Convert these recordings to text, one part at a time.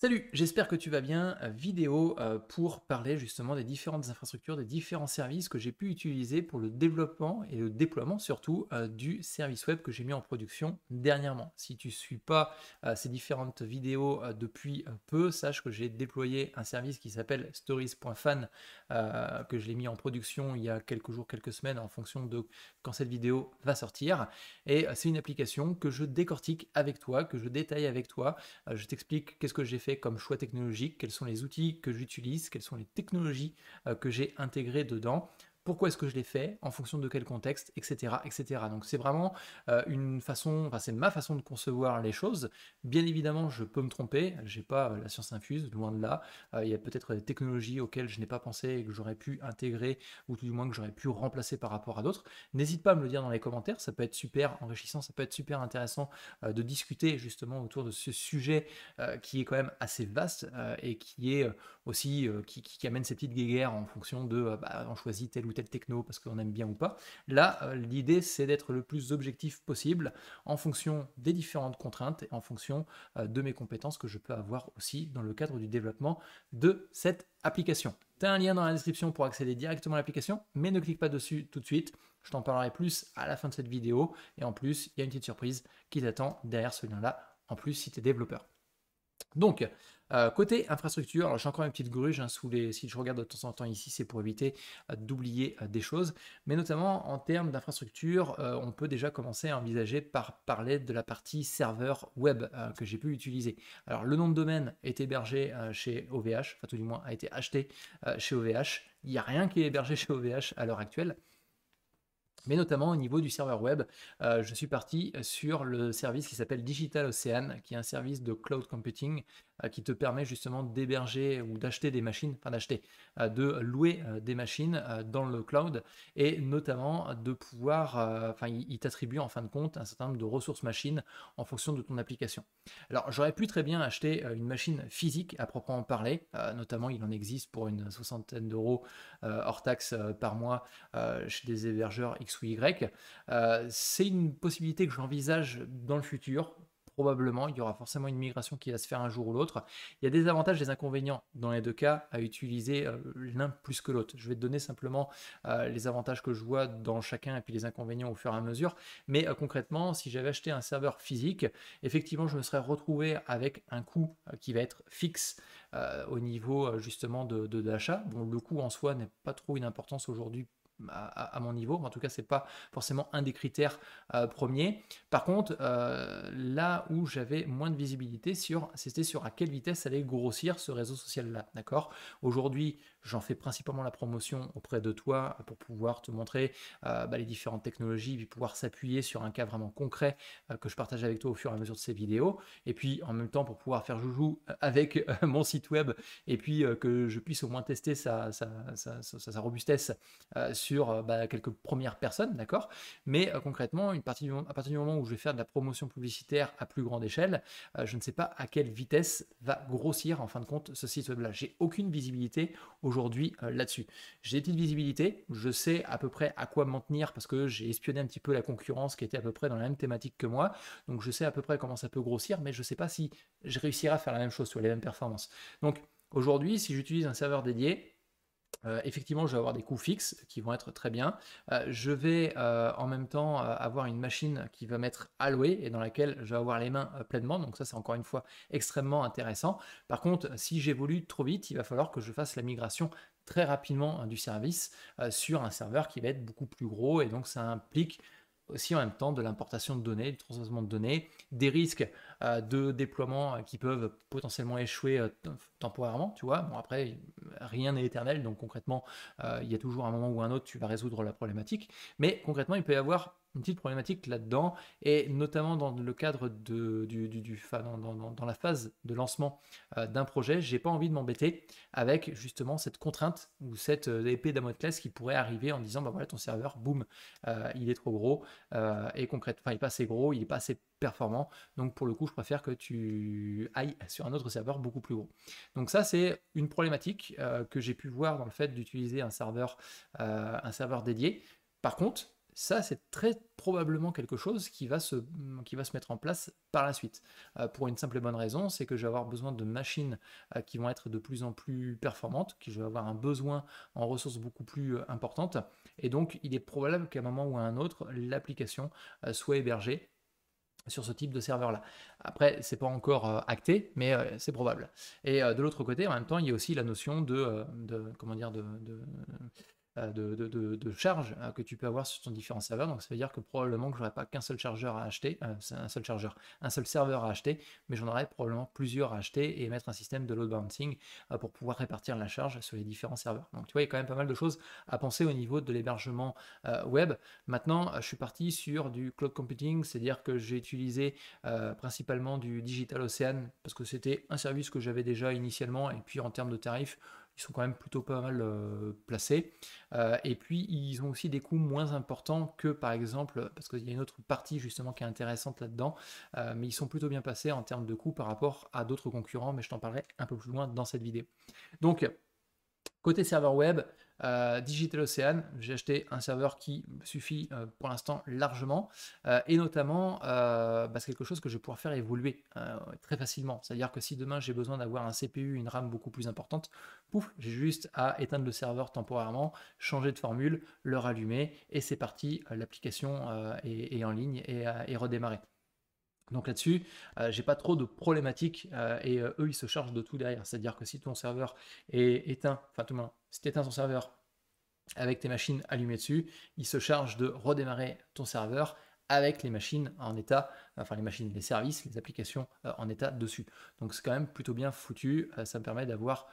Salut, j'espère que tu vas bien. Euh, vidéo euh, pour parler justement des différentes infrastructures, des différents services que j'ai pu utiliser pour le développement et le déploiement surtout euh, du service web que j'ai mis en production dernièrement. Si tu ne suis pas ces différentes vidéos depuis peu, sache que j'ai déployé un service qui s'appelle stories.fan que je l'ai mis en production il y a quelques jours, quelques semaines en fonction de quand cette vidéo va sortir. Et c'est une application que je décortique avec toi, que je détaille avec toi. Je t'explique qu'est-ce que j'ai fait comme choix technologique, quels sont les outils que j'utilise, quelles sont les technologies euh, que j'ai intégrées dedans pourquoi est-ce que je l'ai fait, en fonction de quel contexte, etc. etc. Donc c'est vraiment euh, une façon, enfin c'est ma façon de concevoir les choses. Bien évidemment, je peux me tromper, j'ai pas euh, la science infuse, loin de là. Euh, il y a peut-être des technologies auxquelles je n'ai pas pensé et que j'aurais pu intégrer, ou tout du moins que j'aurais pu remplacer par rapport à d'autres. N'hésite pas à me le dire dans les commentaires, ça peut être super enrichissant, ça peut être super intéressant de discuter justement autour de ce sujet qui est quand même assez vaste et qui est aussi qui, amène ces petites guéguerres en fonction de bah, on choisit tel ou tel techno parce qu'on aime bien ou pas. Là, euh, l'idée, c'est d'être le plus objectif possible en fonction des différentes contraintes et en fonction euh, de mes compétences que je peux avoir aussi dans le cadre du développement de cette application. Tu as un lien dans la description pour accéder directement à l'application, mais ne clique pas dessus tout de suite. Je t'en parlerai plus à la fin de cette vidéo. Et en plus, il y a une petite surprise qui t'attend derrière ce lien-là, en plus si tu es développeur. Donc, euh, côté infrastructure, alors j'ai encore une petite gruge hein, sous les. Si je regarde de temps en temps ici, c'est pour éviter euh, d'oublier euh, des choses. Mais notamment en termes d'infrastructure, on peut déjà commencer à envisager par parler de la partie serveur web que j'ai pu utiliser. Alors le nom de domaine est hébergé chez OVH, enfin tout du moins a été acheté chez OVH. Il n'y a rien qui est hébergé chez OVH à l'heure actuelle mais notamment au niveau du serveur web. Euh, je suis parti sur le service qui s'appelle Digital Ocean, qui est un service de cloud computing euh, qui te permet justement d'héberger ou d'acheter des machines, enfin d'acheter, euh, de louer euh, des machines dans le cloud et notamment de pouvoir, enfin il t'attribue en fin de compte un certain nombre de ressources machines en fonction de ton application. Alors j'aurais pu très bien acheter une machine physique à proprement parler, notamment il en existe pour une soixantaine d'euros hors taxe par mois chez des hébergeurs X ou Y. C'est une possibilité que j'envisage dans le futur probablement, il y aura forcément une migration qui va se faire un jour ou l'autre. Il y a des avantages et des inconvénients dans les deux cas à utiliser euh, l'un plus que l'autre. Je vais te donner simplement euh, les avantages que je vois dans chacun et puis les inconvénients au fur et à mesure. Mais euh, concrètement, si j'avais acheté un serveur physique, effectivement, je me serais retrouvé avec un coût qui va être fixe au niveau justement de, l'achat. le coût en soi n'est pas trop une importance aujourd'hui à, mon niveau. En tout cas, c'est pas forcément un des critères euh, premiers. Par contre, euh, là où j'avais moins de visibilité c'était sur à quelle vitesse allait grossir ce réseau social-là. D'accord Aujourd'hui, J'en fais principalement la promotion auprès de toi euh, pour pouvoir te montrer euh, bah, les différentes technologies, puis pouvoir s'appuyer sur un cas vraiment concret euh, que je partage avec toi au fur et à mesure de ces vidéos. Et puis en même temps pour pouvoir faire joujou avec mon site web et puis que je puisse au moins tester sa, robustesse sur bah, quelques premières personnes, d'accord Mais concrètement, une partie à partir du moment où je vais faire de la promotion publicitaire à plus grande échelle, je ne sais pas à quelle vitesse va grossir en fin de compte ce site web-là. J'ai aucune visibilité aujourd'hui aujourd'hui euh, là-dessus. J'ai des petites visibilités, je sais à peu près à quoi m'en tenir parce que j'ai espionné un petit peu la concurrence qui était à peu près dans la même thématique que moi, donc je sais à peu près comment ça peut grossir, mais je ne sais pas si je réussirai à faire la même chose sur les mêmes performances. Donc aujourd'hui, si j'utilise un serveur dédié, euh, effectivement, je vais avoir des coûts fixes qui vont être très bien. Euh, je vais euh, en même temps avoir une machine qui va m'être allouée et dans laquelle je vais avoir les mains pleinement. Donc ça, c'est encore une fois extrêmement intéressant. Par contre, si j'évolue trop vite, il va falloir que je fasse la migration très rapidement hein, du service sur un serveur qui va être beaucoup plus gros et donc ça implique aussi en même temps de l'importation de données, du transversement de données, des risques euh, de déploiements euh, qui peuvent potentiellement échouer euh, temporairement, tu vois. Bon, après, rien n'est éternel, donc concrètement, il y a toujours un moment ou un autre, tu vas résoudre la problématique. Mais concrètement, il peut y avoir une petite problématique là-dedans, et notamment dans le cadre de, du, du, dans, la phase de lancement d'un projet, j'ai pas envie de m'embêter avec justement cette contrainte ou cette épée de d'Amoclès qui pourrait arriver en disant bah voilà ton serveur, boum, il est trop gros et concrètement, il est pas assez gros, il est pas assez performant, donc pour le coup je préfère que tu ailles sur un autre serveur beaucoup plus gros. Donc ça, c'est une problématique euh, que j'ai pu voir dans le fait d'utiliser un serveur, euh, un serveur dédié. Par contre, ça, c'est très probablement quelque chose qui va, se, qui va se mettre en place par la suite. Euh, pour une simple et bonne raison, c'est que je vais avoir besoin de machines qui vont être de plus en plus performantes, qui je vais avoir un besoin en ressources beaucoup plus importantes. Et donc, il est probable qu'à un moment ou à un autre, l'application soit hébergée sur ce type de serveur-là. Après, c'est pas encore euh, acté, mais euh, c'est probable. Et euh, de l'autre côté, en même temps, il y a aussi la notion de, comment dire, de euh, de, charge euh, que tu peux avoir sur ton différent serveur. Donc ça veut dire que probablement que n'aurai pas qu'un seul chargeur à acheter, euh, un seul chargeur, un seul serveur à acheter, mais j'en aurais probablement plusieurs à acheter et mettre un système de load balancing pour pouvoir répartir la charge sur les différents serveurs. Donc tu vois, il y a quand même pas mal de choses à penser au niveau de l'hébergement web. Maintenant, je suis parti sur du cloud computing, c'est-à-dire que j'ai utilisé principalement du Digital Ocean parce que c'était un service que j'avais déjà initialement et puis en termes de tarifs, ils sont quand même plutôt pas mal euh, placés. Euh, et puis, ils ont aussi des coûts moins importants que, par exemple, parce qu'il y a une autre partie justement qui est intéressante là-dedans, euh, mais ils sont plutôt bien placés en termes de coûts par rapport à d'autres concurrents, mais je t'en parlerai un peu plus loin dans cette vidéo. Donc, Côté serveur web, euh, Digital Ocean, j'ai acheté un serveur qui suffit euh, pour l'instant largement, euh, et notamment bah, c'est quelque chose que je vais pouvoir faire évoluer très facilement. C'est-à-dire que si demain j'ai besoin d'avoir un CPU, une RAM beaucoup plus importante, pouf, j'ai juste à éteindre le serveur temporairement, changer de formule, le rallumer, et c'est parti, l'application est, en ligne et, est redémarrée. Donc là-dessus, euh, je n'ai pas trop de problématiques euh, et euh, eux ils se chargent de tout derrière. C'est-à-dire que si ton serveur est éteint, enfin tout le si tu éteins ton serveur avec tes machines allumées dessus, ils se chargent de redémarrer ton serveur avec les machines en état, enfin les machines, les services, les applications en état dessus. Donc c'est quand même plutôt bien foutu. ça me permet d'avoir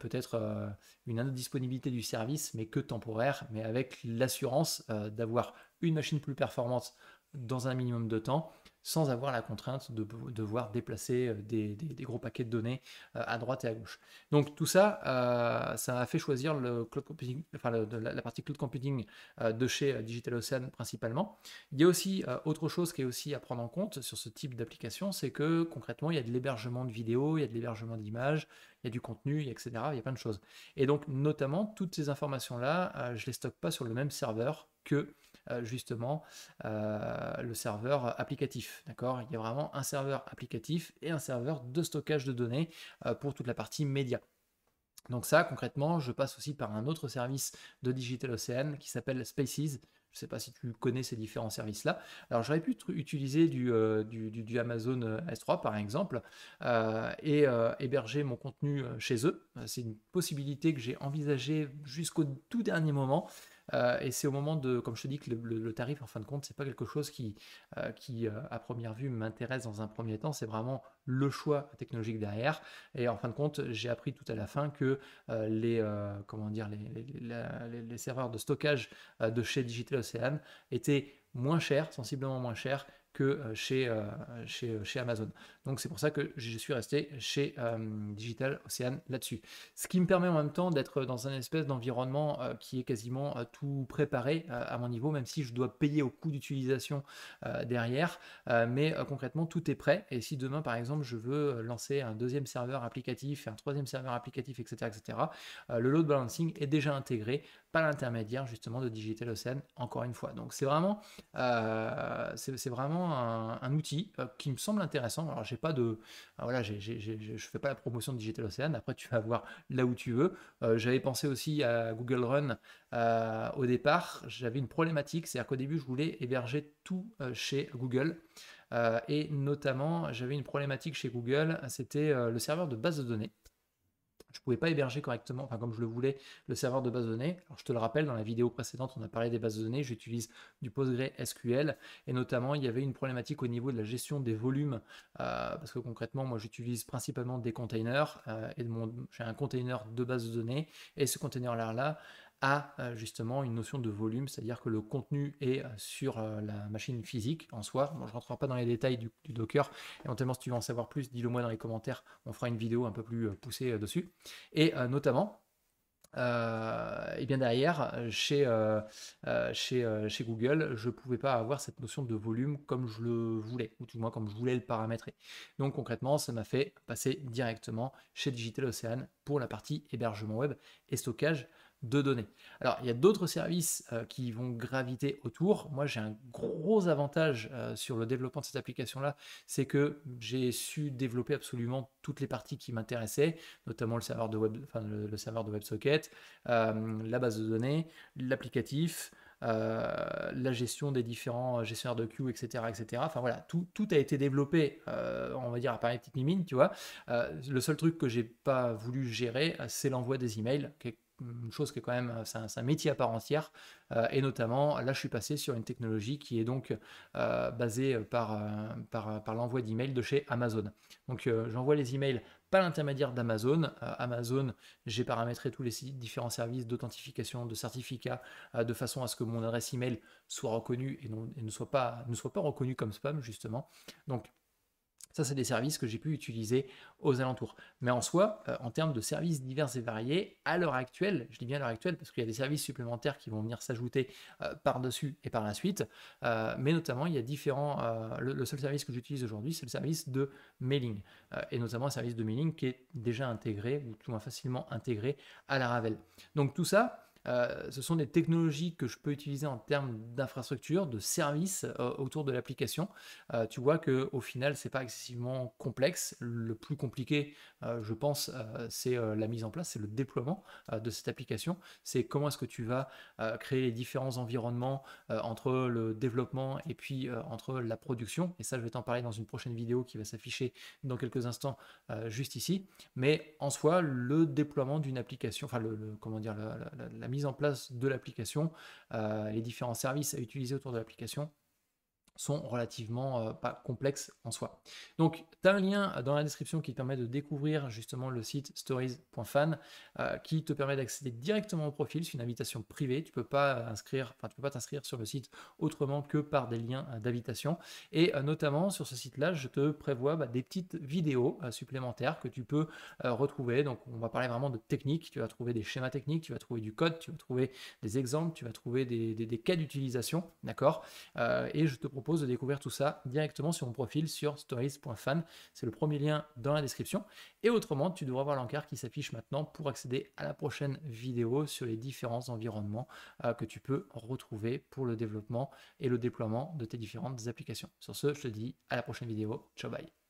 peut-être une indisponibilité du service, mais que temporaire, mais avec l'assurance d'avoir une machine plus performante dans un minimum de temps sans avoir la contrainte de devoir déplacer euh, des, des, gros paquets de données euh, à droite et à gauche. Donc tout ça, euh, ça a fait choisir le enfin, la, partie cloud computing de chez Digital Ocean principalement. Il y a aussi autre chose qui est aussi à prendre en compte sur ce type d'application, c'est que concrètement, il y a de l'hébergement de vidéos, il y a de l'hébergement d'images, il y a du contenu, etc. Il y a plein de choses. Et donc notamment, toutes ces informations-là, je ne les stocke pas sur le même serveur que euh, justement euh, le serveur applicatif. D'accord Il y a vraiment un serveur applicatif et un serveur de stockage de données euh, pour toute la partie média. Donc ça, concrètement, je passe aussi par un autre service de Digital Ocean qui s'appelle Spaces. Je ne sais pas si tu connais ces différents services-là. Alors j'aurais pu utiliser du, du, Amazon S3 par exemple et héberger mon contenu chez eux. C'est une possibilité que j'ai envisagée jusqu'au tout dernier moment. Euh, et c'est au moment de, comme je te dis, que le, tarif, en fin de compte, c'est pas quelque chose qui, euh, qui euh, à première vue, m'intéresse dans un premier temps. C'est vraiment le choix technologique derrière. Et en fin de compte, j'ai appris tout à la fin que les, comment dire, les, les serveurs de stockage de chez Digital Ocean étaient moins chers, sensiblement moins chers que euh, chez, euh, euh, chez, Amazon. Donc c'est pour ça que je suis resté chez Digital Ocean là-dessus. Ce qui me permet en même temps d'être dans un espèce d'environnement qui est quasiment tout préparé à mon niveau, même si je dois payer au coût d'utilisation derrière. mais concrètement, tout est prêt. Et si demain, par exemple, je veux lancer un deuxième serveur applicatif, un troisième serveur applicatif, etc., etc., le load balancing est déjà intégré par l'intermédiaire justement de Digital Ocean, encore une fois. Donc c'est vraiment, c'est vraiment un, outil euh, qui me semble intéressant. Alors, j'ai pas de. Ah, voilà, je fais pas la promotion de Digital Ocean. Après, tu vas voir là où tu veux. Euh, j'avais pensé aussi à Google Run euh, au départ. J'avais une problématique, c'est-à-dire qu'au début, je voulais héberger tout chez Google. et notamment, j'avais une problématique chez Google, c'était le serveur de base de données je ne pouvais pas héberger correctement, enfin comme je le voulais, le serveur de base de données. Alors je te le rappelle, dans la vidéo précédente, on a parlé des bases de données, j'utilise du PostgreSQL, et notamment il y avait une problématique au niveau de la gestion des volumes, euh, parce que concrètement, moi j'utilise principalement des containers, euh, et j'ai un container de base de données, et ce container-là, là, euh, justement une notion de volume, c'est-à-dire que le contenu est euh, sur euh, la machine physique en soi. je ne rentrerai pas dans les détails du, Docker. Éventuellement, si tu veux en savoir plus, dis-le moi dans les commentaires. On fera une vidéo un peu plus poussée dessus. Et notamment, et bien derrière, chez, chez, chez Google, je ne pouvais pas avoir cette notion de volume comme je le voulais, ou du moins comme je voulais le paramétrer. Donc concrètement, ça m'a fait passer directement chez Digital Ocean pour la partie hébergement web et stockage de données. Alors, il y a d'autres services euh, qui vont graviter autour. Moi, j'ai un gros avantage euh, sur le développement de cette application-là, c'est que j'ai su développer absolument toutes les parties qui m'intéressaient, notamment le serveur de web, le, serveur de WebSocket, euh, la base de données, l'applicatif. la gestion des différents gestionnaires de queue, etc., etc. Enfin voilà, tout, tout a été développé, on va dire à part les petites tu vois. le seul truc que j'ai pas voulu gérer, c'est l'envoi des emails, qui une chose qui est quand même, euh, c'est un, métier à part entière. Euh, et notamment, là, je suis passé sur une technologie qui est donc euh, basée par, par, l'envoi d'emails de chez Amazon. Donc, j'envoie les emails par l'intermédiaire d'Amazon. Amazon, j'ai paramétré tous les différents services d'authentification, de certificats, de façon à ce que mon adresse email soit reconnue et, ne, soit pas, ne soit pas reconnue comme spam, justement. Donc, ça, c'est des services que j'ai pu utiliser aux alentours. Mais en soi, euh, en termes de services divers et variés, à l'heure actuelle, je dis bien à l'heure actuelle parce qu'il y a des services supplémentaires qui vont venir s'ajouter euh, par-dessus et par la suite, euh, mais notamment, il y a différents. Le, seul service que j'utilise aujourd'hui, c'est le service de mailing, et notamment un service de mailing qui est déjà intégré, ou tout moins facilement intégré à la Ravel. Donc tout ça, euh, ce sont des technologies que je peux utiliser en termes d'infrastructure, de services euh, autour de l'application. Euh, tu vois que au final, c'est pas excessivement complexe. Le plus compliqué, je pense, c'est la mise en place, c'est le déploiement de cette application. C'est comment est-ce que tu vas créer les différents environnements entre le développement et puis entre la production. Et ça, je vais t'en parler dans une prochaine vidéo qui va s'afficher dans quelques instants juste ici. Mais en soi, le déploiement d'une application, enfin le, comment dire, la, la, la mise en place de l'application, euh, les différents services à utiliser autour de l'application sont relativement euh, pas complexes en soi. Donc, tu as un lien dans la description qui te permet de découvrir justement le site stories.fan euh, qui te permet d'accéder directement au profil. C'est une invitation privée. Tu peux pas inscrire, enfin, tu peux pas t'inscrire sur le site autrement que par des liens euh, d'invitation. Et notamment sur ce site-là, je te prévois bah, des petites vidéos supplémentaires que tu peux retrouver. Donc, on va parler vraiment de technique. Tu vas trouver des schémas techniques, tu vas trouver du code, tu vas trouver des exemples, tu vas trouver des, des cas d'utilisation, d'accord Et je te propose de découvrir tout ça directement sur mon profil sur stories.fan. C'est le premier lien dans la description. Et autrement, tu devras voir l'encart qui s'affiche maintenant pour accéder à la prochaine vidéo sur les différents environnements euh, que tu peux retrouver pour le développement et le déploiement de tes différentes applications. Sur ce, je te dis à la prochaine vidéo. Ciao, bye.